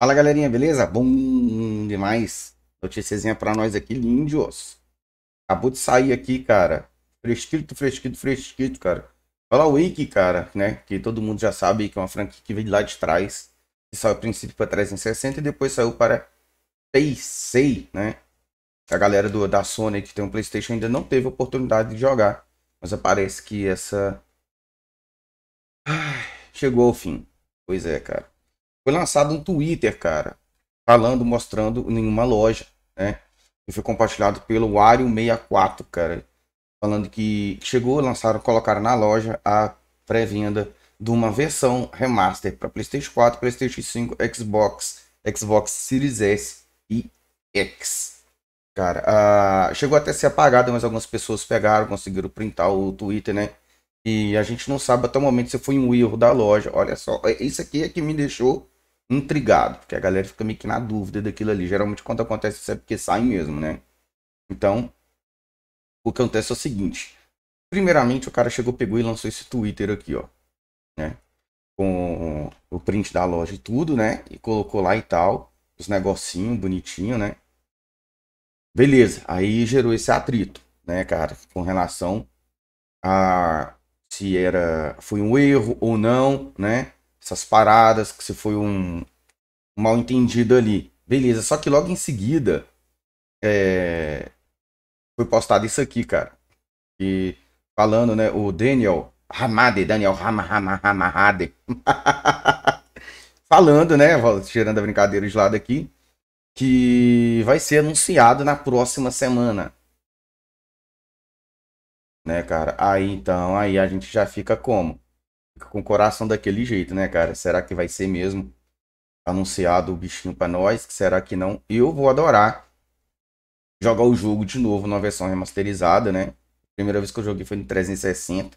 Fala galerinha, beleza? Bom demais. notíciazinha pra nós aqui, lindos. Acabou de sair aqui, cara. Fresquito, fresquito, fresquito, cara. Fala o Wiki, cara, né? Que todo mundo já sabe que é uma franquia que veio lá de trás. Que saiu a princípio para 360 e depois saiu para PC, né? A galera do, da Sony que tem um Playstation ainda não teve oportunidade de jogar. Mas parece que essa... chegou ao fim. Pois é, cara. Foi lançado um Twitter, cara, falando, mostrando nenhuma loja, né? E foi compartilhado pelo Wario 64 cara, falando que chegou, lançaram, colocaram na loja a pré-venda de uma versão remaster para PlayStation 4, PlayStation 5, Xbox, Xbox Series S e X. Cara, uh, chegou até a ser apagada, mas algumas pessoas pegaram, conseguiram printar o Twitter, né? E a gente não sabe até o momento se foi um erro da loja. Olha só, é, isso aqui é que me deixou intrigado, porque a galera fica meio que na dúvida daquilo ali. Geralmente quando acontece isso é porque sai mesmo, né? Então, o que acontece é o seguinte. Primeiramente, o cara chegou, pegou e lançou esse Twitter aqui, ó, né? Com o print da loja e tudo, né? E colocou lá e tal, os negocinhos bonitinho, né? Beleza, aí gerou esse atrito, né, cara, com relação a se era foi um erro ou não, né? essas paradas, que se foi um, um mal entendido ali. Beleza, só que logo em seguida é, foi postado isso aqui, cara. E falando, né, o Daniel Hamade, Daniel Hama, falando, né, tirando a brincadeira de lado aqui, que vai ser anunciado na próxima semana. Né, cara? Aí então, aí a gente já fica como? com o coração daquele jeito, né, cara? Será que vai ser mesmo anunciado o bichinho para nós? Será que não? Eu vou adorar jogar o jogo de novo na versão remasterizada, né? Primeira vez que eu joguei foi no 360.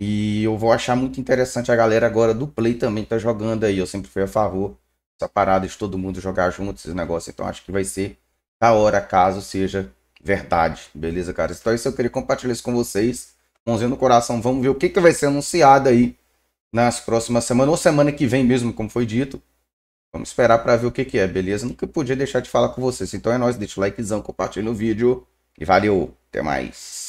E eu vou achar muito interessante a galera agora do Play também tá jogando aí. Eu sempre fui a favor dessa parada de todo mundo jogar junto, esses negócios. Então acho que vai ser da hora, caso seja verdade. Beleza, cara? Então é isso eu queria compartilhar isso com vocês mãozinha no coração, vamos ver o que, que vai ser anunciado aí nas próximas semanas, ou semana que vem mesmo, como foi dito. Vamos esperar para ver o que, que é, beleza? Nunca podia deixar de falar com vocês. Então é nóis, deixa o likezão, compartilha o vídeo e valeu, até mais.